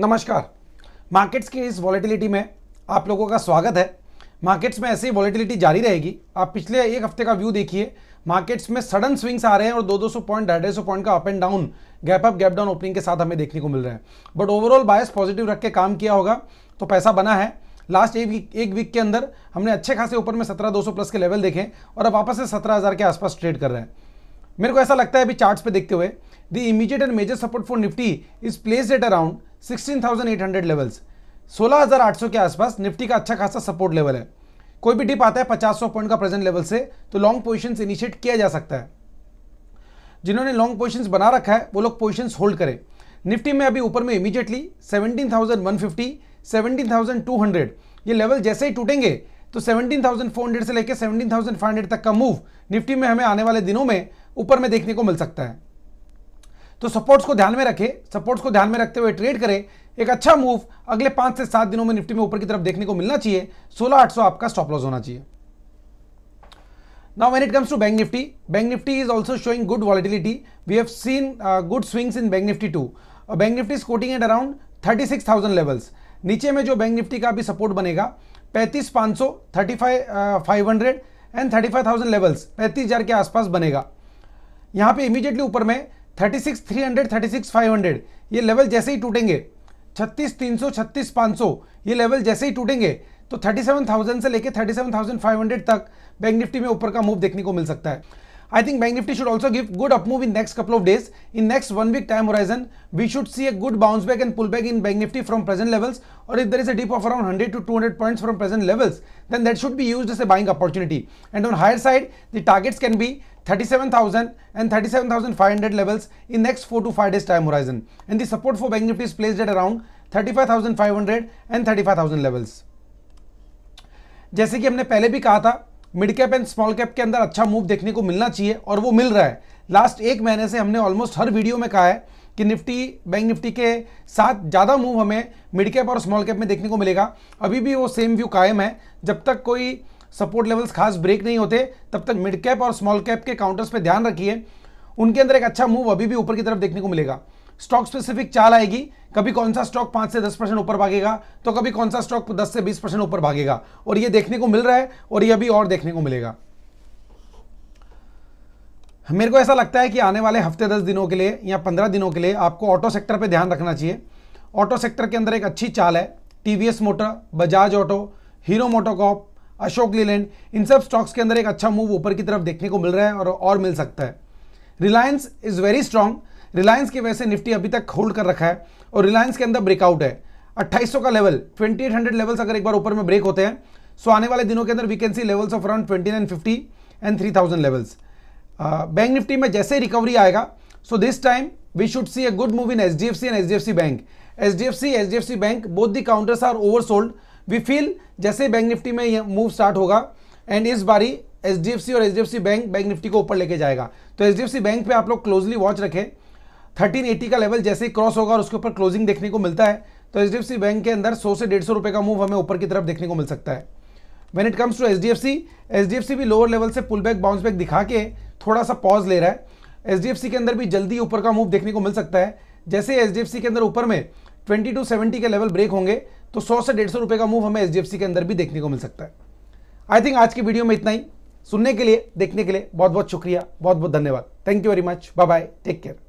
नमस्कार मार्केट्स की इस वॉलीटिलिटी में आप लोगों का स्वागत है मार्केट्स में ऐसी वॉलीटिलिटी जारी रहेगी आप पिछले एक हफ्ते का व्यू देखिए मार्केट्स में सडन स्विंग्स आ रहे हैं और दो दो सौ पॉइंट ढाई सौ पॉइंट का up and down gap up gap down opening के साथ हमें देखने को मिल रहा है बट ओवरऑल बायस पॉजिटिव रख के काम किया होगा तो पैसा बना है लास्ट एक वीक एक वीक के अंदर हमने अच्छे खासे ऊपर में सत्रह दो सौ प्लस के लेवल देखे और अब वापस से सत्रह हज़ार के आसपास ट्रेड कर रहे हैं मेरे को ऐसा लगता है अभी चार्ट्स पे देखते हुए the immediate and major support for Nifty is placed at around 16,800 levels. 16,800 के आसपास निफ्टी का अच्छा खासा सपोर्ट लेवल है कोई भी डिप आता है 500 पॉइंट का प्रेजेंट लेवल से तो लॉन्ग पोजिशन इनिशिएट किया जा सकता है जिन्होंने लॉन्ग पोजिशन बना रखा है वो लोग पोजिशन होल्ड करें निफ्टी में अभी ऊपर में इमीजिएटली 17,150, 17,200 ये लेवल जैसे ही टूटेंगे तो 17,400 से लेकर 17,500 तक का मूव निफ्टी में हमें आने वाले दिनों में ऊपर में देखने को मिल सकता है तो सपोर्ट्स को ध्यान में रखें सपोर्ट्स को ध्यान में रखते हुए ट्रेड करें एक अच्छा मूव अगले पांच से सात दिनों में निफ्टी में ऊपर की तरफ देखने को मिलना चाहिए सोलह आठ सौ आपका स्टॉप लॉस होना चाहिए now when it comes to bank Nifty bank Nifty is also showing good volatility we have seen good swings in bank Nifty too bank Nifty is quoting at around at around 36,000 levels नीचे में जो bank Nifty का भी support बनेगा पैंतीस पाँच सौ thirty five five hundred and thirty five thousand levels पैंतीस हज़ार के आसपास बनेगा यहाँ पे इमीडिएटली ऊपर में थर्टी सिक्स थ्री ये लेवल जैसे ही टूटेंगे छत्तीस तीन सौ छत्तीस पाँच सौ ये लेवल जैसे ही टूटेंगे तो 37,000 से लेके 37,500 तक बैंक निफ्टी में ऊपर का मूव देखने को मिल सकता है I think bank Nifty should also give good up move in next couple of days in next one week time horizon we should see a good bounce back and pull back in bank Nifty from present levels और if there is a dip of around hundred to two hundred points from present levels then that should be use as a buying opportunity and on higher side the targets can be 37,000 and 37,500 levels in next four to five days time horizon. And the support for Bank Nifty is placed at around 35,500 and 35,000 levels. जैसे कि हमने पहले भी कहा था mid cap and small cap के अंदर अच्छा मूव देखने को मिलना चाहिए और वो मिल रहा है लास्ट एक महीने से हमने ऑलमोस्ट हर वीडियो में कहा है कि निफ्टी बैंक निफ्टी के साथ ज़्यादा मूव हमें मिड कैप और स्मॉल कैप में देखने को मिलेगा अभी भी वो सेम व्यू कायम है जब तक कोई सपोर्ट लेवल्स खास ब्रेक नहीं होते तब तक मिड कैप और स्मॉल कैप के काउंटर्स पे ध्यान रखिए उनके अंदर एक अच्छा मूव अभी भी ऊपर की तरफ देखने को मिलेगा स्टॉक स्पेसिफिक चाल आएगी कभी कौन सा स्टॉक पांच से दस परसेंट ऊपर भागेगा तो कभी कौन सा स्टॉक दस से बीस परसेंट ऊपर भागेगा और ये देखने को मिल रहा है और ये अभी और देखने को मिलेगा मेरे को ऐसा लगता है कि आने वाले हफ्ते दस दिनों के लिए या पंद्रह दिनों के लिए आपको ऑटो सेक्टर पर ध्यान रखना चाहिए ऑटो सेक्टर के अंदर एक अच्छी चाल है TVS Motor Bajaj Auto Hero MotoCorp Ashok Leyland इन सब स्टॉक्स के अंदर एक अच्छा मूव ऊपर की तरफ देखने को मिल रहा है और और मिल सकता है Reliance is very strong Reliance की वजह से निफ्टी अभी तक होल्ड कर रखा है और रिलायंस के अंदर ब्रेकआउट है 2800 का लेवल 2800 लेवल्स अगर एक बार ऊपर में ब्रेक होते हैं सो आने वाले दिनों के अंदर we can see levels of around twenty and three levels bank Nifty में जैसे रिकवरी आएगा so this time we should see a good move in H D F C and H D F C bank H D F C H D F C bank both the counters are oversold we feel जैसे bank Nifty में move start होगा and इस बारी H और H bank bank Nifty को ऊपर लेके जाएगा तो एच बैंक पे आप लोग क्लोजली वॉच रखें 1380 का लेवल जैसे ही क्रॉस होगा और उसके ऊपर क्लोजिंग देखने को मिलता है तो एच बैंक के अंदर 100 से डेढ़ रुपए का मूव हमें ऊपर की तरफ देखने को मिल सकता है when it comes to H D भी लोअर लेवल से पुल बैक बाउंस बैक दिखा के थोड़ा सा पॉज ले रहा है एच के अंदर भी जल्दी ऊपर का मूव देखने को मिल सकता है जैसे एच के अंदर ऊपर में ट्वेंटी टू सेवेंटी के लेवल ब्रेक होंगे तो सौ से डेढ़ सौ रुपये का मूव हमें एच के अंदर भी देखने को मिल सकता है आई थिंक आज की वीडियो में इतना ही सुनने के लिए देखने के लिए बहुत बहुत शुक्रिया बहुत बहुत धन्यवाद thank you very much bye bye take care